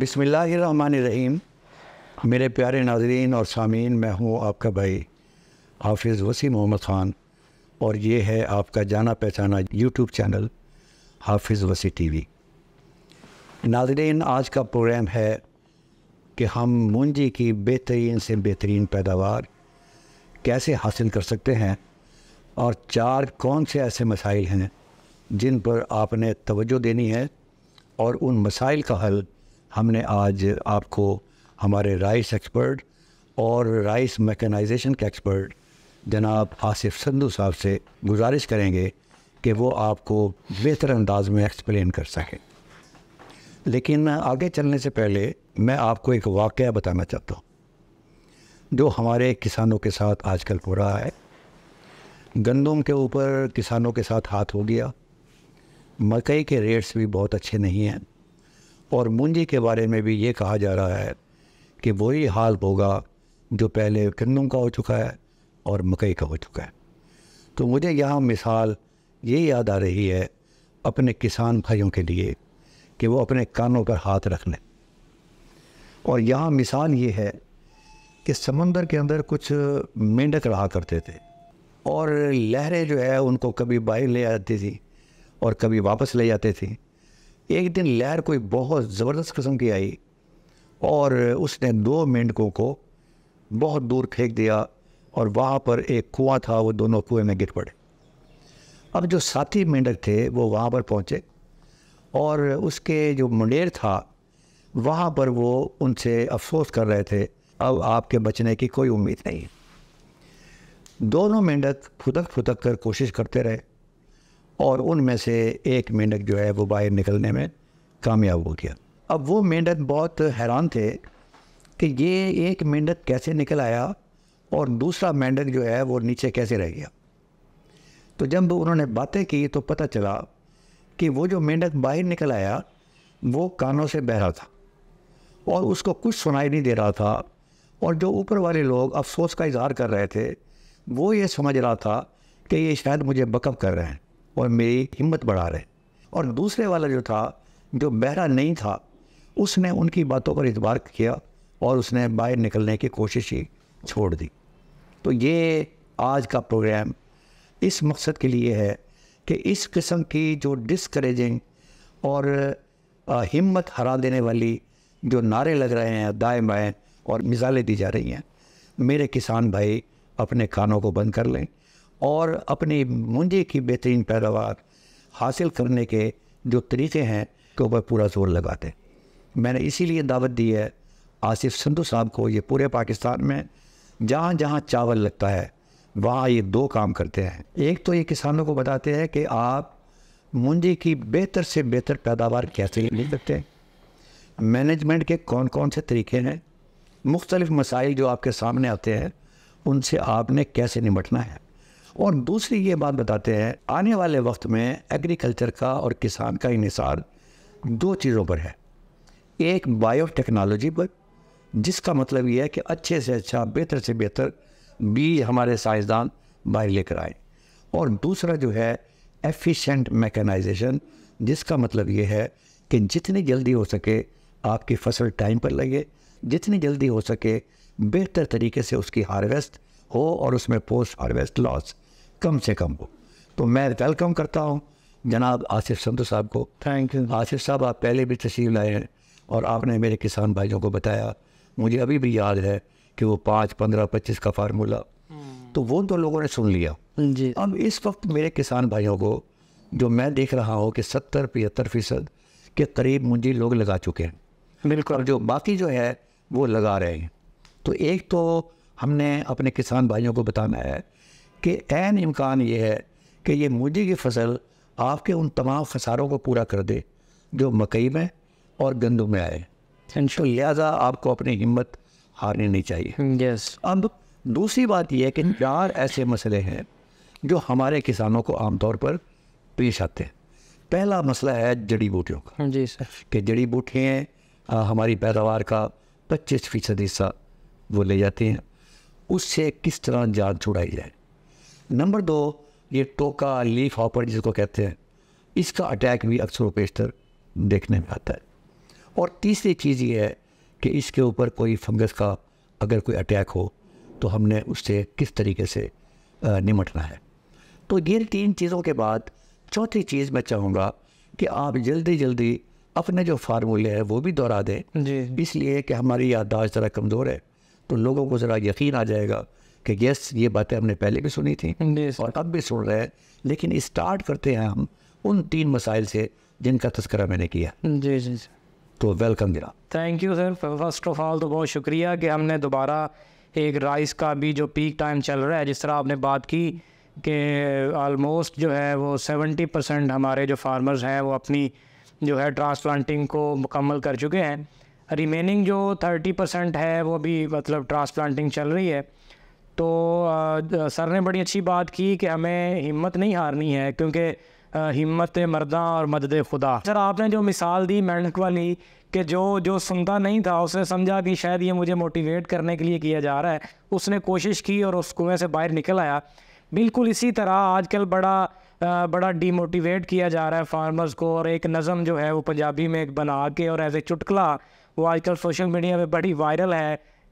बसमीम मेरे प्यारे नाजरीन और सामीन मैं हूँ आपका भाई हाफिज़ वसी मोहम्मद ख़ान और ये है आपका जाना पहचाना यूट्यूब चैनल हाफिज़ वसी टीवी नाजरीन आज का प्रोग्राम है कि हम मुंजी की बेहतरीन से बेहतरीन पैदावार कैसे हासिल कर सकते हैं और चार कौन से ऐसे मसाइल हैं जिन पर आपने तवज्जो देनी है और उन मसाइल का हल हमने आज आपको हमारे राइस एक्सपर्ट और राइस मैकेनाइजेशन के एक्सपर्ट जनाब आसिफ संधू साहब से गुजारिश करेंगे कि वो आपको बेहतर अंदाज में एक्सप्लेन कर सकें लेकिन आगे चलने से पहले मैं आपको एक वाक़ बताना चाहता हूँ जो हमारे किसानों के साथ आजकल हो रहा है गंदम के ऊपर किसानों के साथ हाथ हो गया मकई के रेट्स भी बहुत अच्छे नहीं हैं और मुंजी के बारे में भी ये कहा जा रहा है कि वही हाल होगा जो पहले गंदम का हो चुका है और मकई का हो चुका है तो मुझे यहाँ मिसाल ये याद आ रही है अपने किसान भाइयों के लिए कि वो अपने कानों पर हाथ रख लें और यहाँ मिसाल ये है कि समंदर के अंदर कुछ मेंढक रहा करते थे और लहरें जो है उनको कभी बाहर ले आती थी और कभी वापस ले जाते थे एक दिन लहर कोई बहुत ज़बरदस्त किस्म की आई और उसने दो मेंढकों को बहुत दूर फेंक दिया और वहाँ पर एक कुआं था वो दोनों कुएं में गिर पड़े अब जो साथी मेंढक थे वो वहाँ पर पहुँचे और उसके जो मुंडेर था वहाँ पर वो उनसे अफसोस कर रहे थे अब आपके बचने की कोई उम्मीद नहीं दोनों मेंढक फुदक फुदक कर कोशिश करते रहे और उनमें से एक मेंढक जो है वो बाहर निकलने में कामयाब हो गया अब वो मेंढक बहुत हैरान थे कि ये एक मेंढक कैसे निकल आया और दूसरा मेंढक जो है वो नीचे कैसे रह गया तो जब उन्होंने बातें की तो पता चला कि वो जो मेंढक बाहर निकल आया वो कानों से बह रहा था और उसको कुछ सुनाई नहीं दे रहा था और जो ऊपर वाले लोग अफसोस का इजहार कर रहे थे वो ये समझ रहा था कि ये शायद मुझे बकअप कर रहे हैं और मेरी हिम्मत बढ़ा रहे और दूसरे वाला जो था जो बहरा नहीं था उसने उनकी बातों पर इतबार किया और उसने बाहर निकलने की कोशिश ही छोड़ दी तो ये आज का प्रोग्राम इस मकसद के लिए है कि इस किस्म की जो डिसक्रेजिंग और हिम्मत हरा देने वाली जो नारे लग रहे हैं दाएँ बाएँ और मिसालें दी जा रही हैं मेरे किसान भाई अपने कानों को बंद कर लें और अपनी मुंजी की बेहतरीन पैदावार हासिल करने के जो तरीके हैं तो वह पूरा जोर लगाते मैंने इसीलिए दावत दी है आसिफ संधु साहब को ये पूरे पाकिस्तान में जहाँ जहाँ चावल लगता है वहाँ ये दो काम करते हैं एक तो ये किसानों को बताते हैं कि आप मुंजी की बेहतर से बेहतर पैदावार कैसे ले सकते हैं मैनेजमेंट के कौन कौन से तरीके हैं मुख्तलिफ़ मसाइल जो आपके सामने आते हैं उनसे आपने कैसे निपटना है और दूसरी ये बात बताते हैं आने वाले वक्त में एग्रीकल्चर का और किसान का इसार दो चीज़ों पर है एक बायोटेक्नोलॉजी पर जिसका मतलब ये है कि अच्छे से अच्छा बेहतर से बेहतर बीज हमारे साइंसदान बाहर लेकर आए और दूसरा जो है एफिशिएंट मैकेनाइजेशन जिसका मतलब ये है कि जितनी जल्दी हो सके आपकी फसल टाइम पर लगे जितनी जल्दी हो सके बेहतर तरीके से उसकी हार्वेस्ट हो और उसमें पोस्ट हार्वेस्ट लॉस कम से कम हो तो मैं वेलकम करता हूँ जनाब आसिफ संतू साहब को थैंक यू आसिफ साहब आप पहले भी तशरीफ लाए हैं और आपने मेरे किसान भाइयों को बताया मुझे अभी भी याद है कि वो पाँच पंद्रह पच्चीस का फार्मूला hmm. तो वो तो लोगों ने सुन लिया जी अब इस वक्त मेरे किसान भाइयों को जो मैं देख रहा हूँ कि सत्तर पचहत्तर फीसद के करीब मुंजी लोग लगा चुके हैं बिल्कुल जो बाकी जो है वो लगा रहे हैं तो एक तो हमने अपने किसान भाइयों को बताना है कि एन इम्कान ये है कि ये मूली की फसल आपके उन तमाम खसारों को पूरा कर दे जो मकई में और गंदम में आए अच्छा। तो लिहाजा आपको अपनी हिम्मत हारनी नहीं चाहिए yes. अब दूसरी बात यह है कि हम्म। चार ऐसे मसले हैं जो हमारे किसानों को आमतौर पर पेश आते हैं पहला मसला है जड़ी बूटियों का हाँ जी सर कि जड़ी बूटियाँ हमारी पैदावार का पच्चीस फीसद हिस्सा वो ले जाती हैं उससे किस तरह जान छुड़ाई जाए नंबर दो ये टोका लीफ हॉपर जिसको कहते हैं इसका अटैक भी अक्सर पेशतर देखने में आता है और तीसरी चीज़ ये है कि इसके ऊपर कोई फंगस का अगर कोई अटैक हो तो हमने उससे किस तरीके से निमटना है तो ये तीन चीज़ों के बाद चौथी चीज़ मैं चाहूँगा कि आप जल्दी जल्दी अपने जो फार्मूले हैं वो भी दोहरा दें इसलिए कि हमारी याददाश्त ज़रा कमज़ोर है तो लोगों को ज़रा यकीन आ जाएगा कि यस ये बातें हमने पहले भी सुनी थी और अब भी सुन रहे हैं लेकिन स्टार्ट करते हैं हम उन तीन मसाइल से जिनका तस्करा मैंने किया जी जी तो वेलकम ज़रा thank you sir first of all तो बहुत शुक्रिया कि हमने दोबारा एक राइस का भी जो पीक टाइम चल रहा है जिस तरह आपने बात की कि आलमोस्ट जो है वो सेवेंटी परसेंट हमारे जो फार्मर्स हैं वो अपनी जो है ट्रांसप्लांटिंग को मुकम्मल कर चुके हैं रिमेनिंग जो थर्टी परसेंट है वो भी मतलब ट्रांसप्लांटिंग चल रही है तो आ, सर ने बड़ी अच्छी बात की कि हमें हिम्मत नहीं हारनी है क्योंकि हिम्मत मर्दा और मदद खुदा सर आपने जो मिसाल दी मेंढक वाली कि जो जो सुनता नहीं था उसने समझा कि शायद ये मुझे मोटिवेट करने के लिए किया जा रहा है उसने कोशिश की और उस कुएँ से बाहर निकल आया बिल्कुल इसी तरह आजकल बड़ा बड़ा डीमोटिवेट किया जा रहा है फार्मर्स को और एक नज़म जो है वो पंजाबी में बना के और एज ए चुटकला वो आजकल सोशल मीडिया पे बड़ी वायरल है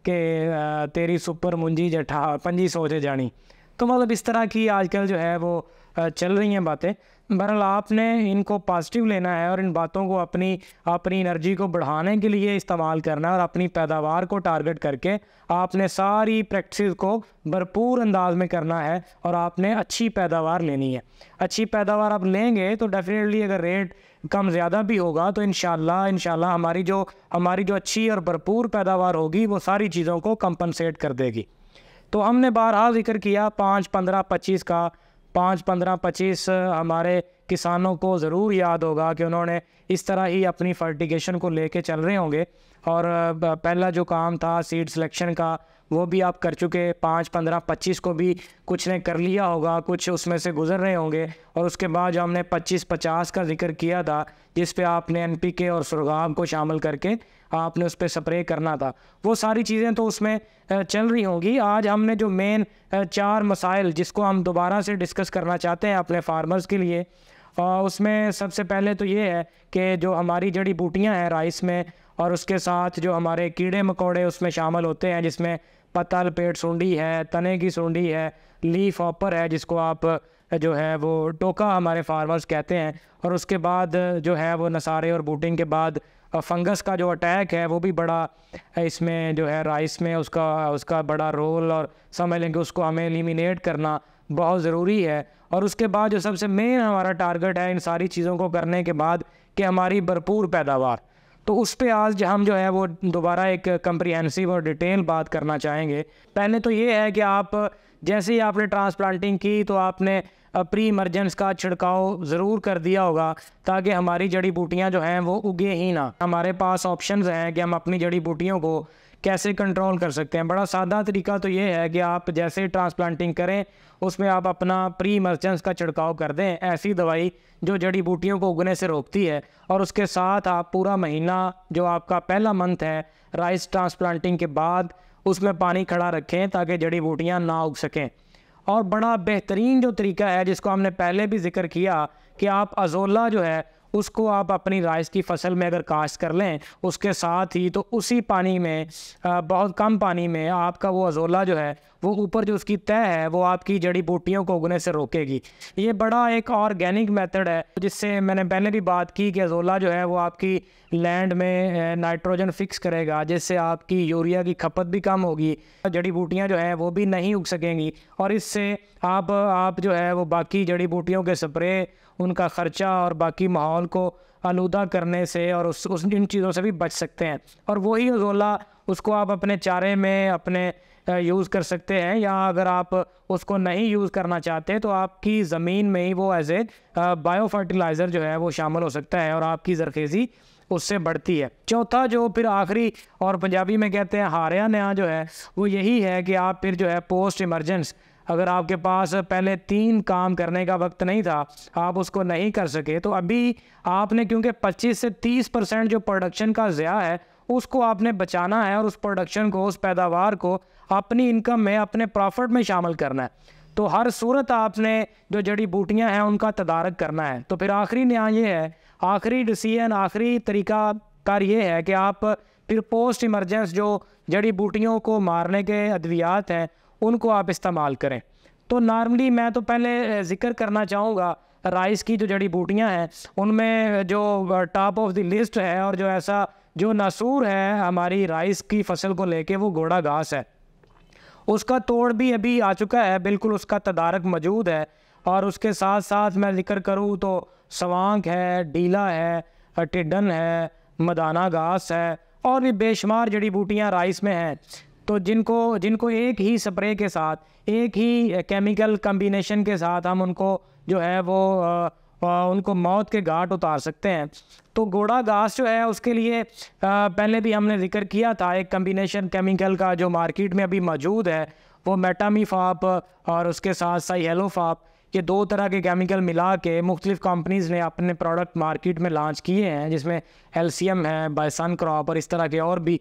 कि तेरी सुपर मुंजी जठा पंजी सोच जानी तो मतलब इस तरह की आजकल जो है वो चल रही हैं बातें बहरहाल आपने इनको पॉजिटिव लेना है और इन बातों को अपनी अपनी एनर्जी को बढ़ाने के लिए इस्तेमाल करना है और अपनी पैदावार को टारगेट करके आपने सारी प्रैक्टिस को भरपूर अंदाज में करना है और आपने अच्छी पैदावार लेनी है अच्छी पैदावार आप लेंगे तो डेफिनेटली अगर रेट कम ज़्यादा भी होगा तो इन शाला हमारी जो हमारी जो अच्छी और भरपूर पैदावार होगी वो सारी चीज़ों को कंपनसेट कर देगी तो हमने बारहा जिक्र किया पाँच पंद्रह पच्चीस का पाँच पंद्रह पच्चीस हमारे किसानों को ज़रूर याद होगा कि उन्होंने इस तरह ही अपनी फर्टिगेशन को लेके चल रहे होंगे और पहला जो काम था सीड सिलेक्शन का वो भी आप कर चुके पाँच पंद्रह पच्चीस को भी कुछ ने कर लिया होगा कुछ उसमें से गुजर रहे होंगे और उसके बाद जो हमने पच्चीस पचास का जिक्र किया था जिस पे आपने एन पी के और सुरगाम को शामिल करके आपने उस पर स्प्रे करना था वो सारी चीज़ें तो उसमें चल रही होंगी आज हमने जो मेन चार मसाइल जिसको हम दोबारा से डिस्कस करना चाहते हैं अपने फार्मर्स के लिए और उसमें सबसे पहले तो ये है कि जो हमारी जड़ी बूटियाँ हैं राइस में और उसके साथ जो हमारे कीड़े मकोड़े उसमें शामिल होते हैं जिसमें पतल पेट सूंडी है तने की सूंडी है लीफ ऑपर है जिसको आप जो है वो टोका हमारे फार्मर्स कहते हैं और उसके बाद जो है वो नसारे और बूटिंग के बाद फंगस का जो अटैक है वो भी बड़ा इसमें जो है राइस में उसका उसका बड़ा रोल और समझ लें कि उसको हमें एलिमिनेट करना बहुत ज़रूरी है और उसके बाद जो सबसे मेन हमारा टारगेट है इन सारी चीज़ों को करने के बाद कि हमारी भरपूर पैदावार तो उस पर आज हम जो है वो दोबारा एक कंप्रिहेंसिव और डिटेल बात करना चाहेंगे पहले तो ये है कि आप जैसे ही आपने ट्रांसप्लांटिंग की तो आपने प्री इमरजेंस का छिड़काव ज़रूर कर दिया होगा ताकि हमारी जड़ी बूटियाँ जो हैं वो उगे ही ना हमारे पास ऑप्शंस हैं कि हम अपनी जड़ी बूटियों को कैसे कंट्रोल कर सकते हैं बड़ा सादा तरीका तो ये है कि आप जैसे ट्रांसप्लांटिंग करें उसमें आप अपना प्री इमरजेंस का छिड़काव कर दें ऐसी दवाई जो जड़ी बूटियों को उगने से रोकती है और उसके साथ आप पूरा महीना जो आपका पहला मंथ है राइस ट्रांसप्लांटिंग के बाद उसमें पानी खड़ा रखें ताकि जड़ी बूटियाँ ना उग सकें और बड़ा बेहतरीन जो तरीका है जिसको हमने पहले भी जिक्र किया कि आप अजोला जो है उसको आप अपनी राइस की फसल में अगर काश्त कर लें उसके साथ ही तो उसी पानी में बहुत कम पानी में आपका वो अजोला जो है वो ऊपर जो उसकी तय है वो आपकी जड़ी बूटियों को उगने से रोकेगी ये बड़ा एक ऑर्गेनिक मेथड है जिससे मैंने पहले भी बात की कि अजोला जो है वो आपकी लैंड में नाइट्रोजन फिक्स करेगा जिससे आपकी यूरिया की खपत भी कम होगी जड़ी बूटियाँ जो हैं वो भी नहीं उग सकेंगी और इससे आप आप जो है वो बाकी जड़ी बूटियों के स्प्रे उनका ख़र्चा और बाकी माहौल को आलूदा करने से और उस, उस इन चीज़ों से भी बच सकते हैं और वही रजोला उसको आप अपने चारे में अपने यूज़ कर सकते हैं या अगर आप उसको नहीं यूज़ करना चाहते तो आपकी ज़मीन में ही वो एज ए बायो फर्टिलाइज़र जो है वो शामिल हो सकता है और आपकी जरखेज़ी उससे बढ़ती है चौथा जो फिर आखिरी और पंजाबी में कहते हैं हारिया नया जो है वो यही है कि आप फिर जो है पोस्ट इमरजेंस अगर आपके पास पहले तीन काम करने का वक्त नहीं था आप उसको नहीं कर सके तो अभी आपने क्योंकि 25 से 30 परसेंट जो प्रोडक्शन का ज़्या है उसको आपने बचाना है और उस प्रोडक्शन को उस पैदावार को अपनी इनकम में अपने प्रॉफिट में शामिल करना है तो हर सूरत आपने जो जड़ी बूटियाँ हैं उनका तदारक करना है तो फिर आखिरी न्याय ये है आखिरी डिसीजन आखिरी तरीका कार ये है कि आप फिर पोस्ट इमरजेंस जो जड़ी बूटियों को मारने के अद्वियात हैं उनको आप इस्तेमाल करें तो नॉर्मली मैं तो पहले ज़िक्र करना चाहूँगा राइस की जो जड़ी बूटियाँ हैं उनमें जो टॉप ऑफ द लिस्ट है और जो ऐसा जो नसूर है हमारी राइस की फसल को लेके वो घोड़ा घास है उसका तोड़ भी अभी आ चुका है बिल्कुल उसका तदारक मौजूद है और उसके साथ साथ मैं जिक्र करूँ तो सवांग है डीला है टिडन है मदाना घास है और भी बेशुमार जड़ी बूटियाँ राइस में हैं तो जिनको जिनको एक ही स्प्रे के साथ एक ही केमिकल कम्बिनेशन के साथ हम उनको जो है वो आ, आ, उनको मौत के घाट उतार सकते हैं तो घोड़ा घास जो है उसके लिए आ, पहले भी हमने जिक्र किया था एक कम्बिनेशन केमिकल का जो मार्केट में अभी मौजूद है वो मेटामीफाप और उसके साथ साइहेलोफाप ये दो तरह के केमिकल मिला के मुख्तलिफ़ कंपनीज़ ने अपने प्रोडक्ट मार्केट में लॉन्च किए हैं जिसमें एलसीएम है बायसन क्रॉप और इस तरह के और भी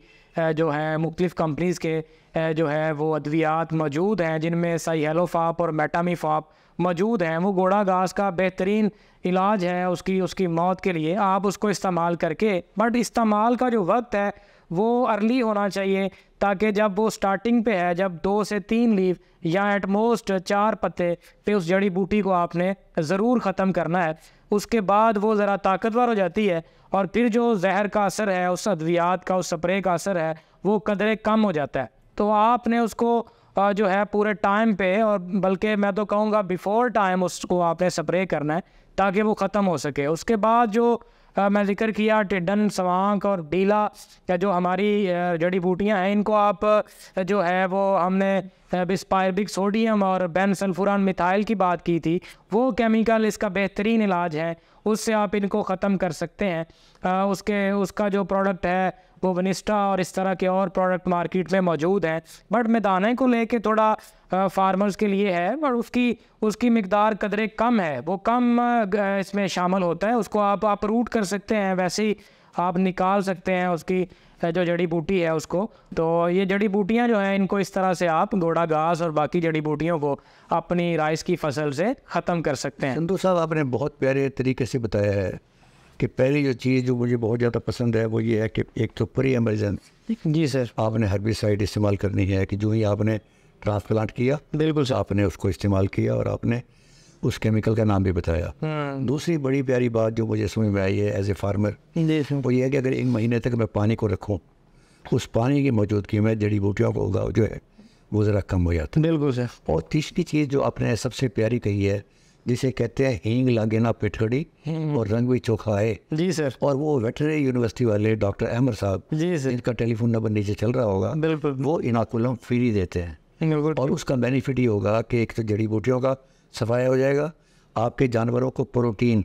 जो है मुख्तलिफ़ कंपनीज़ के जो है वो अद्वियात मौजूद हैं जिनमें साइलोफाप और मेटामीफाप मौजूद हैं वो घोड़ा घास का बेहतरीन इलाज है उसकी उसकी मौत के लिए आप उसको इस्तेमाल करके बट इस्तेमाल का जो वक्त है वो अर्ली होना चाहिए ताकि जब वो स्टार्टिंग पे है जब दो से तीन लीव या एट मोस्ट चार पत्ते पे उस जड़ी बूटी को आपने ज़रूर ख़त्म करना है उसके बाद वो ज़रा ताकतवर हो जाती है और फिर जो जहर का असर है उस अद्वियात का उस स्प्रे का असर है वो कदरे कम हो जाता है तो आपने उसको जो है पूरे टाइम पे और बल्कि मैं तो कहूँगा बिफ़ोर टाइम उसको आपने स्प्रे करना है ताकि वो ख़त्म हो सके उसके बाद जो मैं जिक्र किया टिड्डन सवांक और डीला या जो हमारी जड़ी बूटियाँ हैं इनको आप जो है वो हमने बिस्पायरबिक सोडियम और बैन सल्फुरान मिथाइल की बात की थी वो केमिकल इसका बेहतरीन इलाज है उससे आप इनको ख़त्म कर सकते हैं आ, उसके उसका जो प्रोडक्ट है बोवनिस्टा और इस तरह के और प्रोडक्ट मार्केट में मौजूद हैं बट मैदान को लेके थोड़ा फार्मर्स के लिए है बट उसकी उसकी मकदार कदरे कम है वो कम इसमें शामिल होता है उसको आप आप रूट कर सकते हैं वैसे ही आप निकाल सकते हैं उसकी जो जड़ी बूटी है उसको तो ये जड़ी बूटियाँ जो हैं इनको इस तरह से आप घोड़ा घास और बाकी जड़ी बूटियों को अपनी राइस की फसल से ख़त्म कर सकते हैं संतु साहब आपने बहुत प्यारे तरीके से बताया है कि पहली जो चीज़ जो मुझे बहुत ज़्यादा पसंद है वो ये है कि एक तो प्री एमरजेंसी जी सर आपने हर्बिसाइड इस्तेमाल करनी है कि जो ही आपने ट्रांसप्लांट किया बिल्कुल सर आपने उसको इस्तेमाल किया और आपने उस केमिकल का नाम भी बताया हाँ। दूसरी बड़ी प्यारी बात जो मुझे समझ में आई है एज ए फार्मर वो ये है कि अगर एक महीने तक मैं पानी को रखूँ उस पानी की मौजूदगी में जड़ी बूटियों को उगाओ जो है वो ज़रा कम हो जाता है बिल्कुल सर और तीसरी चीज़ जो आपने सबसे प्यारी कही है जिसे कहते हैं हींग लागे ना पिठड़ी हम्म। और रंग भी चोखा है जी सर और वो वेटरनरी यूनिवर्सिटी वाले डॉक्टर अहमद साहब जी सर इनका टेलीफोन नंबर नीचे चल रहा होगा बिल्कुल वो इनाकुलम फ्री देते हैं और उसका बेनिफिट ये होगा कि एक तो जड़ी बूटियों का सफाया हो जाएगा आपके जानवरों को प्रोटीन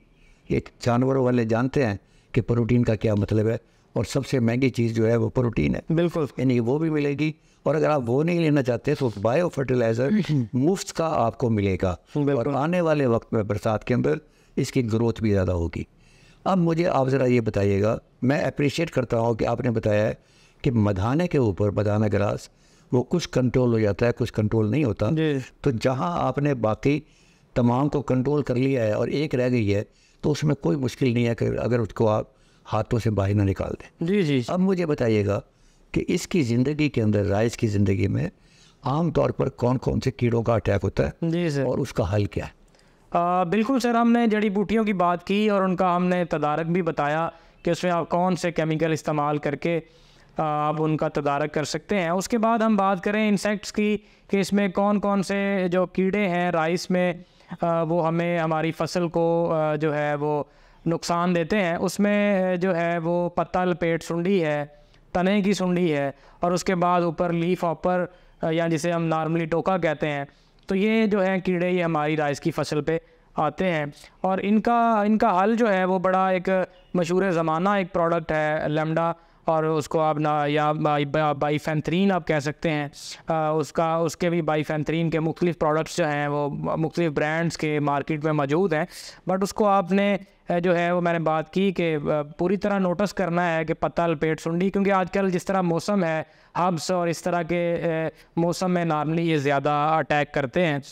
एक जानवरों वाले जानते हैं कि प्रोटीन का क्या मतलब है और सबसे महंगी चीज़ जो है वो प्रोटीन है बिल्कुल यानी वो भी मिलेगी और अगर आप वो नहीं लेना चाहते तो बायो फर्टिलाइज़र मुफ्त का आपको मिलेगा और आने वाले वक्त में बरसात के अंदर इसकी ग्रोथ भी ज़्यादा होगी अब मुझे आप ज़रा ये बताइएगा मैं अप्रिशिएट करता हूँ कि आपने बताया कि मधाने के ऊपर मधाना ग्रास वो कुछ कंट्रोल हो जाता है कुछ कंट्रोल नहीं होता तो जहाँ आपने बाकी तमाम को कंट्रोल कर लिया है और एक रह गई है तो उसमें कोई मुश्किल नहीं है कि अगर उसको आप हाथों से बाहर ना निकाल दें जी जी अब मुझे बताइएगा कि इसकी ज़िंदगी के अंदर राइस की ज़िंदगी में आम तौर पर कौन कौन से कीड़ों का अटैक होता है जी सर और उसका हल क्या है आ, बिल्कुल सर हमने जड़ी बूटियों की बात की और उनका हमने तदारक भी बताया कि उसमें आप कौन से केमिकल इस्तेमाल करके आप उनका तदारक कर सकते हैं उसके बाद हम बात करें इंसेक्ट्स की कि इसमें कौन कौन से जो कीड़े हैं राइस में आ, वो हमें हमारी फसल को आ, जो है वो नुकसान देते हैं उसमें जो है वो पत्ता लपेट सुंडी है तने की सुंडी है और उसके बाद ऊपर लीफ ऑपर या जिसे हम नॉर्मली टोका कहते हैं तो ये जो है कीड़े ये हमारी राइस की फसल पे आते हैं और इनका इनका हल जो है वो बड़ा एक मशहूर ज़माना एक प्रोडक्ट है लेमडा और उसको आप ना या बाईफेंथरीन आप कह सकते हैं आ, उसका उसके भी फैंथरीन के मुख्तलिफ़ प्रोडक्ट्स जो हैं वो मुख्तलिफ़ ब्रांड्स के मार्केट में मौजूद हैं बट उसको आपने जो है वो मैंने बात की कि पूरी तरह नोटिस करना है कि पत्ता लपेट सुंडी क्योंकि आजकल जिस तरह मौसम है हब्स और इस तरह के मौसम में नॉर्मली ये ज़्यादा अटैक करते हैं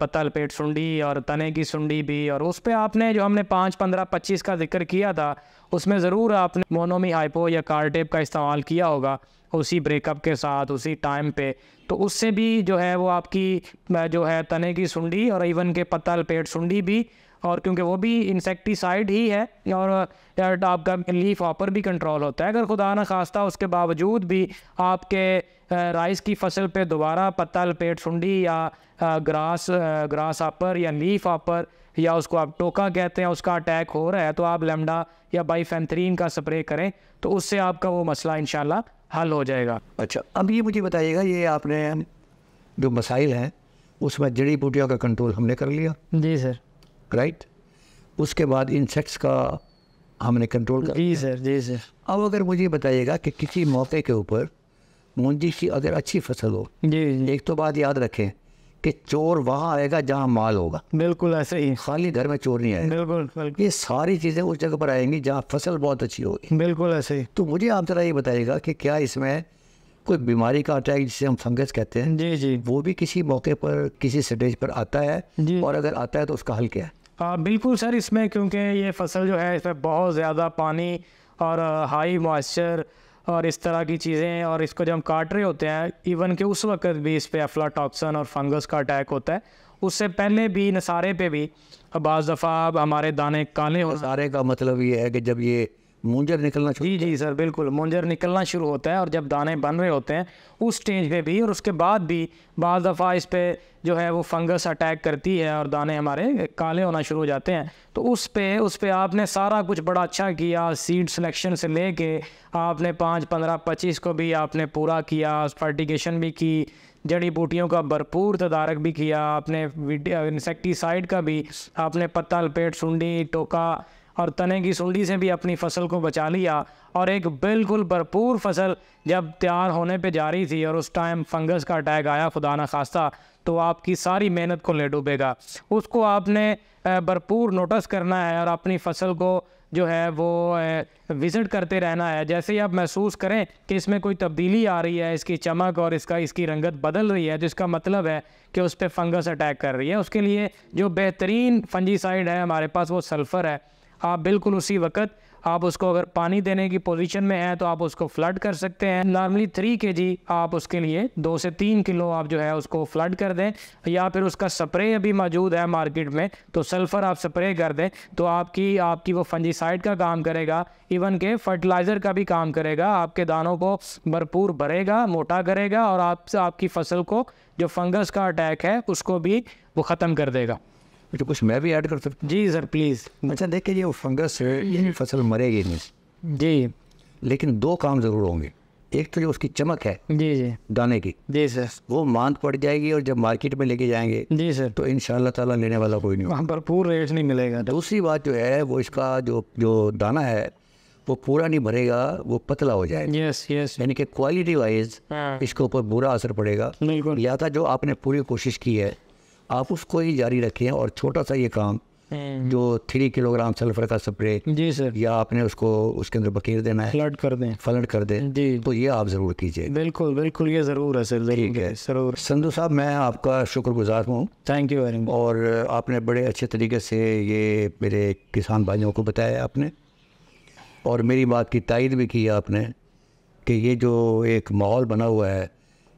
पत्ता लपेट सुंडी और तने की सुंडी भी और उस पर आपने जो हमने पाँच पंद्रह पच्चीस का जिक्र किया था उसमें ज़रूर आपने मोनोमी हाइपो या कार्टेप का इस्तेमाल किया होगा उसी ब्रेकअप के साथ उसी टाइम पे तो उससे भी जो है वो आपकी जो है तने की सुंडी और इवन के पत्ता लपेट सुंडी भी और क्योंकि वो भी इंसेक्टिसाइड ही है और तो आपका लीफ ऑपर भी कंट्रोल होता है अगर खुदा न खास्ता उसके बावजूद भी आपके राइस की फसल पे दोबारा पत्ता लपेट सुंडी या ग्रास ग्रास ऑपर या लीफ ऑपर या उसको आप टोका कहते हैं उसका अटैक हो रहा है तो आप लेमडा या बाईफेंथरीन का स्प्रे करें तो उससे आपका वो मसला इन हल हो जाएगा अच्छा अब ये मुझे बताइएगा ये आपने जो मसाइल हैं उसमें जड़ी बूटियों का कंट्रोल हमने कर लिया जी सर राइट उसके बाद इंसेक्ट्स का हमने कंट्रोल कर जी सर जी सर अब अगर मुझे बताइएगा कि किसी मौके के ऊपर मुंजी की अगर अच्छी फसल हो जी, जी एक तो बात याद रखें कि चोर वहाँ आएगा जहाँ माल होगा बिल्कुल ऐसे ही खाली घर में चोर नहीं आएगा बिल्कुल बिल्कुल ये सारी चीज़ें उस जगह पर आएंगी जहाँ फसल बहुत अच्छी होगी बिल्कुल ऐसे ही तो मुझे आप जरा ये बताइएगा कि क्या इसमें कोई बीमारी का अटैक जिसे हम फंगस कहते हैं जी जी वो भी किसी मौके पर किसी स्टेज पर आता है और अगर आता है तो उसका हल क्या है बिल्कुल सर इसमें क्योंकि ये फसल जो है इसमें बहुत ज़्यादा पानी और हाई मॉइस्चर और इस तरह की चीज़ें और इसको जब हम काट रहे होते हैं इवन के उस वक्त भी इस पर एफ्लाटॉक्सन और फंगस का अटैक होता है उससे पहले भी नसारे पे भी बाज़ दफ़ा हमारे दाने काले हो नसारे का मतलब ये है कि जब ये मुंजर निकलना शुरू जी जी सर बिल्कुल मुंजर निकलना शुरू होता है और जब दाने बन रहे होते हैं उस स्टेज पे भी और उसके बाद भी बज़ दफ़ा इस पर जो है वो फंगस अटैक करती है और दाने हमारे काले होना शुरू हो जाते हैं तो उस पर उस पर आपने सारा कुछ बड़ा अच्छा किया सीड सिलेक्शन से ले कर आपने पाँच पंद्रह पच्चीस को भी आपने पूरा किया फर्टिगेशन भी की जड़ी बूटियों का भरपूर तदारक भी किया आपने इंसेक्टीसाइड का भी आपने पत्ता लपेट सुंडी टोका और तने की सुंडी से भी अपनी फसल को बचा लिया और एक बिल्कुल भरपूर फसल जब तैयार होने पे जा रही थी और उस टाइम फंगस का अटैक आया खुदा ना खास्ता तो आपकी सारी मेहनत को ले डूबेगा उसको आपने भरपूर नोटिस करना है और अपनी फसल को जो है वो विज़िट करते रहना है जैसे ही आप महसूस करें कि इसमें कोई तब्दीली आ रही है इसकी चमक और इसका इसकी रंगत बदल रही है जिसका मतलब है कि उस पर फंगस अटैक कर रही है उसके लिए जो बेहतरीन फंजीसाइड है हमारे पास वो सल्फ़र है आप बिल्कुल उसी वक्त आप उसको अगर पानी देने की पोजीशन में हैं तो आप उसको फ्लड कर सकते हैं नॉर्मली थ्री के जी आप उसके लिए दो से तीन किलो आप जो है उसको फ्लड कर दें या फिर उसका स्प्रे अभी मौजूद है मार्केट में तो सल्फ़र आप स्प्रे कर दें तो आपकी आपकी वो फंजीसाइड का काम करेगा इवन के फर्टिलाइज़र का भी काम करेगा आपके दानों को भरपूर भरेगा मोटा करेगा और आपसे आपकी फसल को जो फंगस का अटैक है उसको भी वो ख़त्म कर देगा अच्छा कुछ मैं भी ऐड कर सकता जी सर प्लीज़ अच्छा देखिए ये फंगस ये हम्म। फसल मरेगी नहीं जी लेकिन दो काम ज़रूर होंगे एक तो जो उसकी चमक है जी जी दाने की जी सर वो मांद पड़ जाएगी और जब मार्केट में लेके जाएंगे जी सर तो इन ताला लेने वाला कोई नहीं वहाँ पर पूरा रेट नहीं मिलेगा दूसरी बात जो है वो इसका जो जो दाना है वो पूरा नहीं भरेगा वो पतला हो जाएगा यस यस यानी कि क्वालिटी हाँ। वाइज इसके ऊपर बुरा असर पड़ेगा बिल्कुल या था तो जो आपने पूरी कोशिश की है आप उसको ही जारी रखें और छोटा सा ये काम हम्म। जो थ्री किलोग्राम सल्फर का स्प्रे जी सर या आपने उसको उसके अंदर बकेर देना है फ्लड कर दें फ्लड कर दें जी तो ये आप ज़रूर कीजिए बिल्कुल बिल्कुल ये ज़रूर है सर ठीक है जरूर संधु साहब मैं आपका शुक्रगुजार हूँ थैंक यू वेरी मच और आपने बड़े अच्छे तरीके से ये मेरे किसान भाइयों को बताया आपने और मेरी बात की तायद भी की आपने कि ये जो एक माहौल बना हुआ है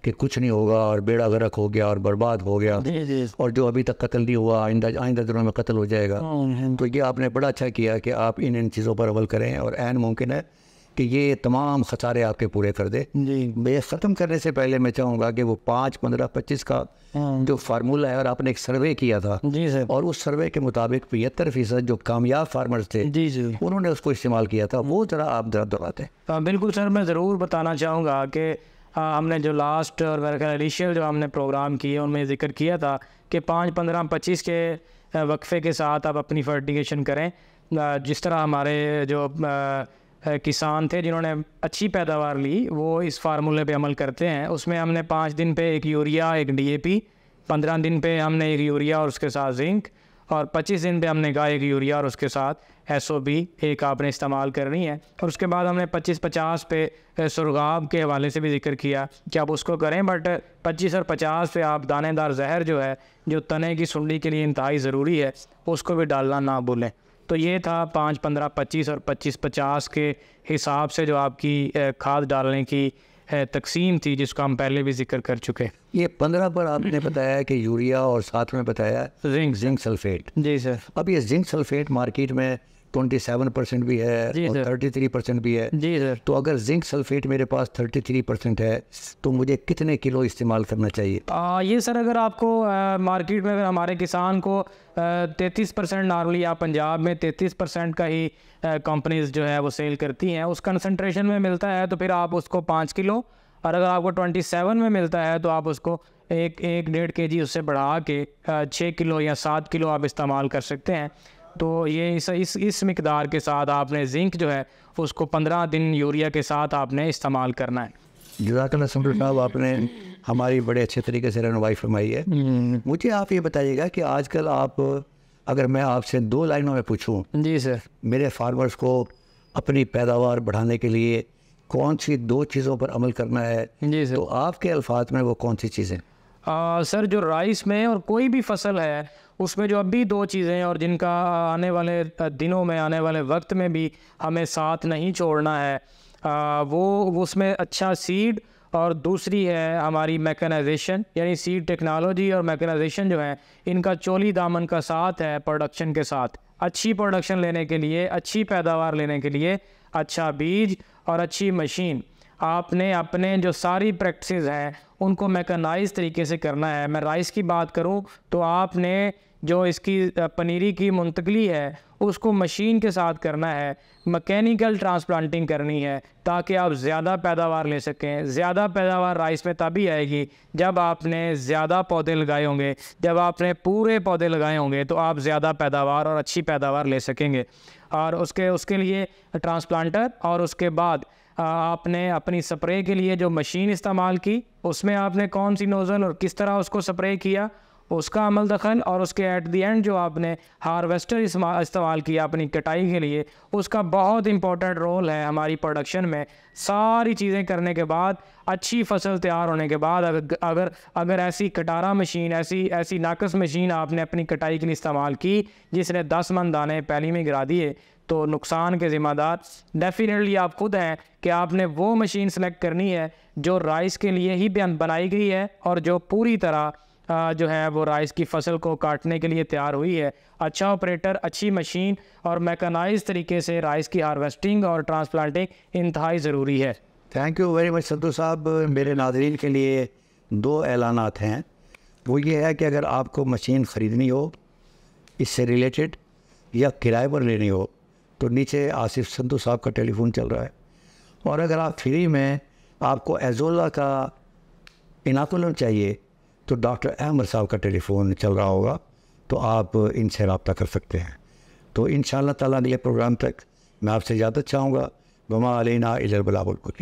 कि कुछ नहीं होगा और बेड़ा गरक हो गया और बर्बाद हो गया और जो अभी तक कत्ल नहीं हुआ आइंदा आइंदा दिनों में कत्ल हो जाएगा हाँ, हाँ, हाँ। तो ये आपने बड़ा अच्छा किया कि आप इन इन चीज़ों पर अमल करें और एन मुमकिन है कि ये तमाम खसारे आपके पूरे कर दे मैं ख़त्म करने से पहले मैं चाहूँगा कि वो पाँच पंद्रह पच्चीस का जो फार्मूला है और आपने एक सर्वे किया था जी सर और उस सर्वे के मुताबिक पचहत्तर फीसद जो कामयाब फार्मर्स थे जी जी उन्होंने उसको इस्तेमाल किया था वो ज़रा आप जरा दोहराते हैं बिल्कुल सर मैं ज़रूर बताना चाहूँगा कि हमने जो लास्ट और मेरा ख्याल इनिशियल जो हमने प्रोग्राम किए उनमें जिक्र किया था कि पाँच पंद्रह पच्चीस के वक्फ़े के साथ आप अपनी फर्टिगेशन करें जिस तरह हमारे जो किसान थे जिन्होंने अच्छी पैदावार ली वो इस फार्मूले पे अमल करते हैं उसमें हमने पाँच दिन पे एक यूरिया एक डीएपी पंद्रह दिन पे हमने एक यूरिया और उसके साथ जिंक और 25 दिन पे हमने कहा एक यूरिया और उसके साथ एस ओ बी एक आपने इस्तेमाल करनी है और उसके बाद हमने 25-50 पे सुरगाब के हवाले से भी जिक्र किया कि आप उसको करें बट 25 और 50 पे आप दानेदार जहर जो है जो तने की सुंडी के लिए इंतहाई ज़रूरी है उसको भी डालना ना भूलें तो ये था पाँच पंद्रह पच्चीस और पच्चीस पचास के हिसाब से जो आपकी खाद डालने की तकसीम थी जिसका हम पहले भी जिक्र कर चुके ये पंद्रह पर आपने बताया कि यूरिया और साथ में बताया जिंक जिंक सल्फेट जी सर अब ये जिंक सल्फेट मार्केट में ट्वेंटी सेवन परसेंट भी है और थर्टी थ्री परसेंट भी है जी सर तो अगर जिंक सल्फेट मेरे पास थर्टी थ्री परसेंट है तो मुझे कितने किलो इस्तेमाल करना चाहिए आ, ये सर अगर आपको आ, मार्केट में हमारे किसान को तैंतीस परसेंट नॉर्मली या पंजाब में तैंतीस परसेंट का ही कंपनीज जो है वो सेल करती हैं उस कंसनट्रेशन में मिलता है तो फिर आप उसको पाँच किलो और अगर आपको ट्वेंटी सेवन में मिलता है तो आप उसको एक एक डेढ़ के जी उससे बढ़ा के छः किलो या सात किलो आप इस्तेमाल कर सकते हैं तो ये इस इस इस मकदार के साथ आपने जिंक जो है उसको पंद्रह दिन यूरिया के साथ आपने इस्तेमाल करना है जजाकल्ला साहब आपने हमारी बड़े अच्छे तरीके से रहनमाई फरमाई है हम्म। मुझे आप ये बताइएगा कि आजकल आप अगर मैं आपसे दो लाइनों में पूछूं जी सर मेरे फार्मर्स को अपनी पैदावार बढ़ाने के लिए कौन सी दो चीज़ों पर अमल करना है जी सर तो आपके अल्फाज में वो कौन सी चीज़ें आ, सर जो राइस में और कोई भी फसल है उसमें जो अभी दो चीज़ें हैं और जिनका आने वाले दिनों में आने वाले वक्त में भी हमें साथ नहीं छोड़ना है आ, वो उसमें अच्छा सीड और दूसरी है हमारी मैकेनाइजेशन यानी सीड टेक्नोलॉजी और मैकेनाइजेशन जो है इनका चोली दामन का साथ है प्रोडक्शन के साथ अच्छी प्रोडक्शन लेने के लिए अच्छी पैदावार लेने के लिए अच्छा बीज और अच्छी मशीन आपने अपने जो सारी प्रैक्टिस हैं उनको मैकेनाइज तरीके से करना है मैं राइस की बात करूं तो आपने जो इसकी पनीरी की मुंतकली है उसको मशीन के साथ करना है मकैनिकल ट्रांसप्लांटिंग करनी है ताकि आप ज़्यादा पैदावार ले सकें ज़्यादा पैदावार राइस में तभी आएगी जब आपने ज़्यादा पौधे लगाए होंगे जब आपने पूरे पौधे लगाए होंगे तो आप ज़्यादा पैदावार और अच्छी पैदावार ले सकेंगे और उसके उसके लिए ट्रांसप्लांटर और उसके बाद आपने अपनी स्प्रे के लिए जो मशीन इस्तेमाल की उसमें आपने कौन सी नोज़ल और किस तरह उसको स्प्रे किया उसका अमल दखल और उसके एट दी एंड जो आपने हार्वेस्टर इस्तेमाल किया अपनी कटाई के लिए उसका बहुत इंपॉर्टेंट रोल है हमारी प्रोडक्शन में सारी चीज़ें करने के बाद अच्छी फसल तैयार होने के बाद अगर अगर अगर ऐसी कटारा मशीन ऐसी ऐसी नाकस मशीन आपने अपनी कटाई के लिए इस्तेमाल की जिसने दस मन दाने पहली में गिरा दिए तो नुकसान के ज़िम्मेदार डेफिनेटली आप खुद हैं कि आपने वो मशीन सेलेक्ट करनी है जो राइस के लिए ही बनाई गई है और जो पूरी तरह जो है वो राइस की फसल को काटने के लिए तैयार हुई है अच्छा ऑपरेटर अच्छी मशीन और मैकेनाइज तरीके से राइस की हार्वेस्टिंग और ट्रांसप्लांटिंग इंतहाई ज़रूरी है thank you very much Sandhu साहब मेरे नाजरीन के लिए दो ऐलान हैं वो ये है कि अगर आपको मशीन ख़रीदनी हो इससे रिलेटेड या किराए पर लेनी हो तो नीचे आसिफ संधु साहब का टेलीफोन चल रहा है और अगर आप फ्री में आपको एजोला का इनाकुलम चाहिए तो डॉक्टर अहमद साहब का टेलीफोन चल रहा होगा तो आप इनसे रबता कर सकते हैं तो इन शाह तला प्रोग्राम तक मैं आपसे इजाज़त चाहूँगा गुमा अलना इजरबलाबुल